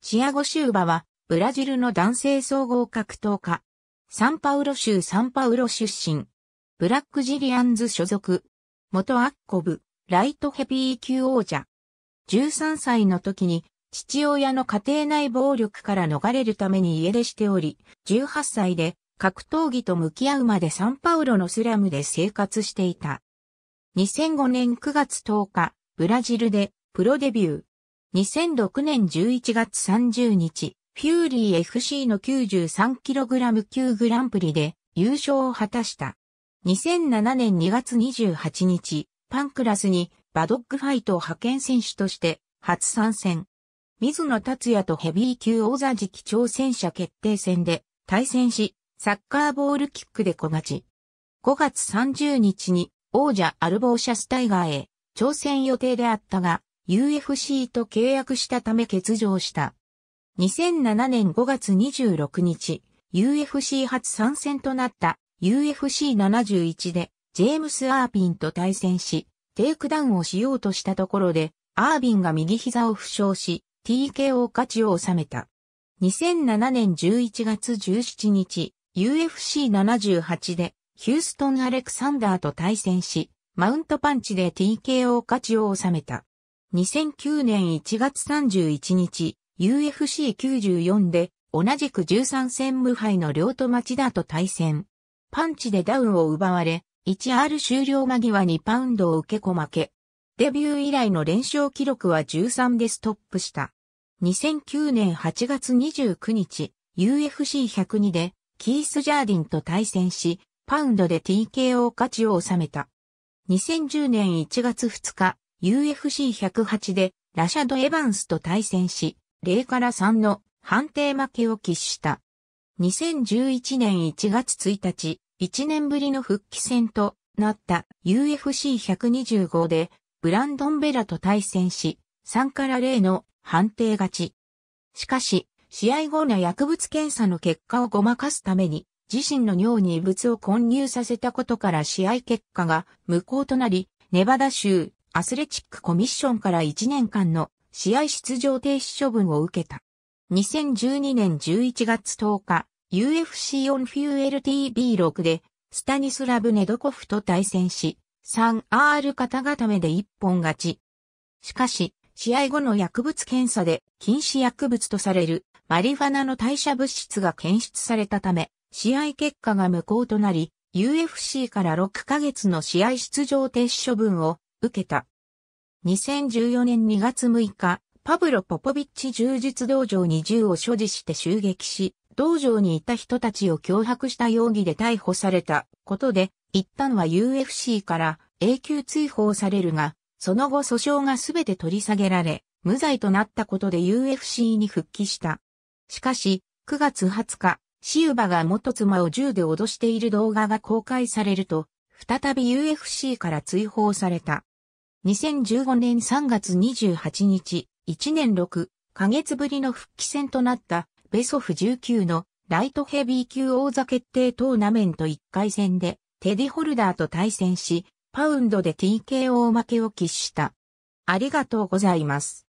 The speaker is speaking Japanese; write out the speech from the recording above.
チアゴ・シューバは、ブラジルの男性総合格闘家。サンパウロ州サンパウロ出身。ブラックジリアンズ所属。元アッコブ、ライトヘビー級王者。13歳の時に、父親の家庭内暴力から逃れるために家出しており、18歳で格闘技と向き合うまでサンパウロのスラムで生活していた。2005年9月10日、ブラジルでプロデビュー。2006年11月30日、フューリー FC の 93kg 級グランプリで優勝を果たした。2007年2月28日、パンクラスにバドッグファイトを派遣選手として初参戦。水野達也とヘビー級王座時期挑戦者決定戦で対戦し、サッカーボールキックで小勝ち。5月30日に王者アルボーシャスタイガーへ挑戦予定であったが、UFC と契約したため欠場した。2007年5月26日、UFC 初参戦となった UFC71 でジェームス・アービンと対戦し、テイクダウンをしようとしたところで、アービンが右膝を負傷し、TKO 勝ちを収めた。2007年11月17日、UFC78 でヒューストン・アレクサンダーと対戦し、マウントパンチで TKO 勝ちを収めた。2009年1月31日、UFC94 で同じく13戦無敗の両戸町田と対戦。パンチでダウンを奪われ、1R 終了間際にパウンドを受け子負け。デビュー以来の連勝記録は13でストップした。2009年8月29日、UFC102 でキース・ジャーディンと対戦し、パウンドで TKO 勝ちを収めた。2010年1月2日、UFC108 でラシャド・エヴァンスと対戦し、0から3の判定負けを喫した。2011年1月1日、1年ぶりの復帰戦となった UFC125 でブランドン・ベラと対戦し、3から0の判定勝ち。しかし、試合後の薬物検査の結果をごまかすために、自身の尿に異物を混入させたことから試合結果が無効となり、ネバダ州アスレチックコミッションから1年間の試合出場停止処分を受けた。2012年11月10日、UFC オンフューエル TV6 で、スタニスラブ・ネドコフと対戦し、3R 型固めで一本勝ち。しかし、試合後の薬物検査で禁止薬物とされるマリファナの代謝物質が検出されたため、試合結果が無効となり、UFC から6ヶ月の試合出場停止処分を受けた。2014年2月6日、パブロ・ポポビッチ柔術道場に銃を所持して襲撃し、道場にいた人たちを脅迫した容疑で逮捕されたことで、一旦は UFC から永久追放されるが、その後訴訟がすべて取り下げられ、無罪となったことで UFC に復帰した。しかし、9月20日、シウバが元妻を銃で脅している動画が公開されると、再び UFC から追放された。2015年3月28日、1年6ヶ月ぶりの復帰戦となったベソフ19のライトヘビー級王座決定トーナメント1回戦でテディホルダーと対戦し、パウンドで TKO 負けを喫した。ありがとうございます。